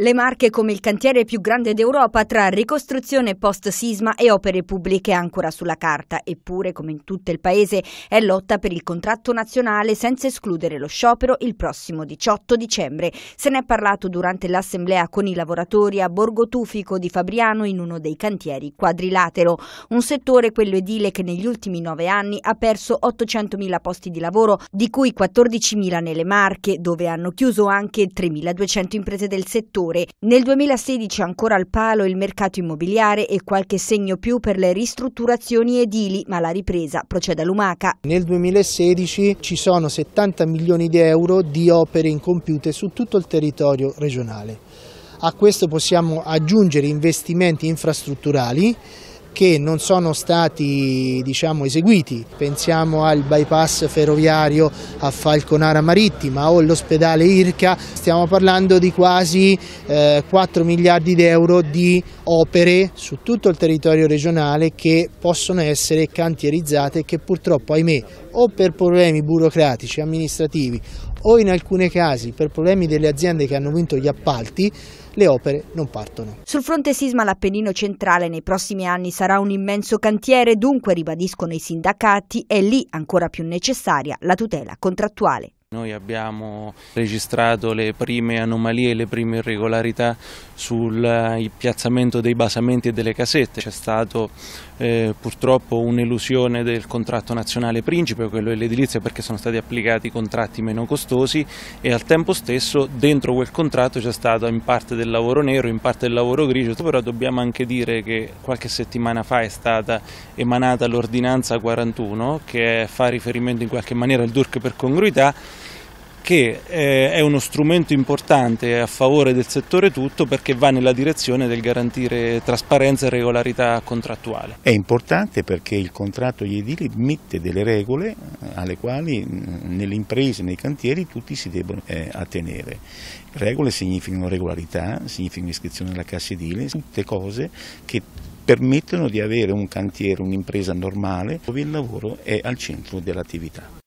Le Marche come il cantiere più grande d'Europa tra ricostruzione post-sisma e opere pubbliche ancora sulla carta, eppure come in tutto il paese è lotta per il contratto nazionale senza escludere lo sciopero il prossimo 18 dicembre. Se ne è parlato durante l'assemblea con i lavoratori a Borgo Tufico di Fabriano in uno dei cantieri quadrilatero, un settore quello edile che negli ultimi nove anni ha perso 800.000 posti di lavoro, di cui 14.000 nelle Marche, dove hanno chiuso anche 3.200 imprese del settore ore. Nel 2016 ancora al palo il mercato immobiliare e qualche segno più per le ristrutturazioni edili, ma la ripresa procede a lumaca. Nel 2016 ci sono 70 milioni di euro di opere incompiute su tutto il territorio regionale. A questo possiamo aggiungere investimenti infrastrutturali che non sono stati diciamo, eseguiti. Pensiamo al bypass ferroviario a Falconara Marittima o all'ospedale Irca, stiamo parlando di quasi eh, 4 miliardi di euro di opere su tutto il territorio regionale che possono essere cantierizzate e che purtroppo, ahimè, o per problemi burocratici, amministrativi o in alcuni casi per problemi delle aziende che hanno vinto gli appalti le opere non partono. Sul fronte sisma l'Appennino centrale nei prossimi anni sarà un immenso cantiere, dunque ribadiscono i sindacati, è lì ancora più necessaria la tutela contrattuale. Noi abbiamo registrato le prime anomalie, le prime irregolarità sul eh, piazzamento dei basamenti e delle casette. C'è stata eh, purtroppo un'elusione del contratto nazionale principe, quello dell'edilizia, perché sono stati applicati contratti meno costosi e al tempo stesso dentro quel contratto c'è stato in parte del lavoro nero, in parte del lavoro grigio, però dobbiamo anche dire che qualche settimana fa è stata emanata l'ordinanza 41 che fa riferimento in qualche maniera al DURC per congruità che eh, è uno strumento importante a favore del settore tutto perché va nella direzione del garantire trasparenza e regolarità contrattuale. È importante perché il contratto agli edili mette delle regole eh, alle quali mm, nelle imprese, nei cantieri tutti si debbono eh, attenere. Regole significano regolarità, significano iscrizione alla cassa edile, tutte cose che permettono di avere un cantiere, un'impresa normale dove il lavoro è al centro dell'attività.